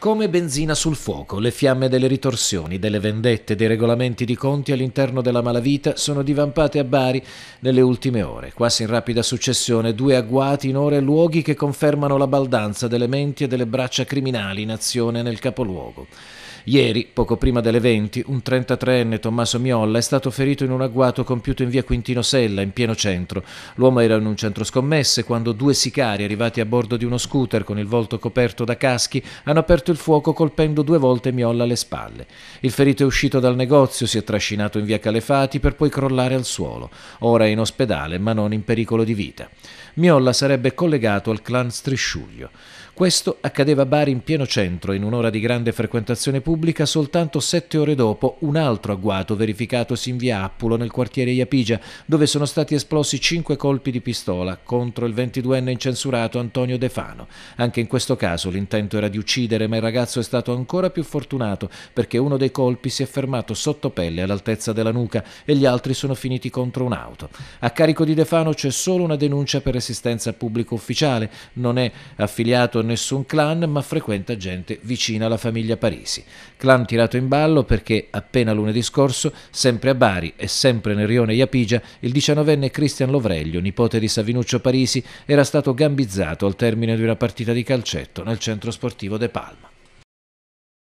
Come benzina sul fuoco, le fiamme delle ritorsioni, delle vendette, dei regolamenti di conti all'interno della malavita sono divampate a Bari nelle ultime ore, quasi in rapida successione, due agguati in ore e luoghi che confermano la baldanza delle menti e delle braccia criminali in azione nel capoluogo. Ieri, poco prima delle 20, un 33enne Tommaso Miolla è stato ferito in un agguato compiuto in via Quintino Sella, in pieno centro. L'uomo era in un centro scommesse quando due sicari arrivati a bordo di uno scooter con il volto coperto da caschi hanno aperto il fuoco colpendo due volte Miolla alle spalle. Il ferito è uscito dal negozio, si è trascinato in via Calefati per poi crollare al suolo. Ora è in ospedale ma non in pericolo di vita. Miolla sarebbe collegato al clan Strisciuglio. Questo accadeva a Bari in pieno centro in un'ora di grande frequentazione pubblica pubblica soltanto sette ore dopo un altro agguato verificatosi in via Appulo nel quartiere Iapigia, dove sono stati esplosi cinque colpi di pistola contro il 22enne incensurato Antonio De Fano. Anche in questo caso l'intento era di uccidere, ma il ragazzo è stato ancora più fortunato perché uno dei colpi si è fermato sotto pelle all'altezza della nuca e gli altri sono finiti contro un'auto. A carico di De Fano c'è solo una denuncia per resistenza pubblico ufficiale, non è affiliato a nessun clan ma frequenta gente vicina alla famiglia Parisi clan tirato in ballo perché appena lunedì scorso, sempre a Bari e sempre nel rione Iapigia, il diciannovenne Cristian Lovreglio, nipote di Savinuccio Parisi, era stato gambizzato al termine di una partita di calcetto nel centro sportivo De Palma.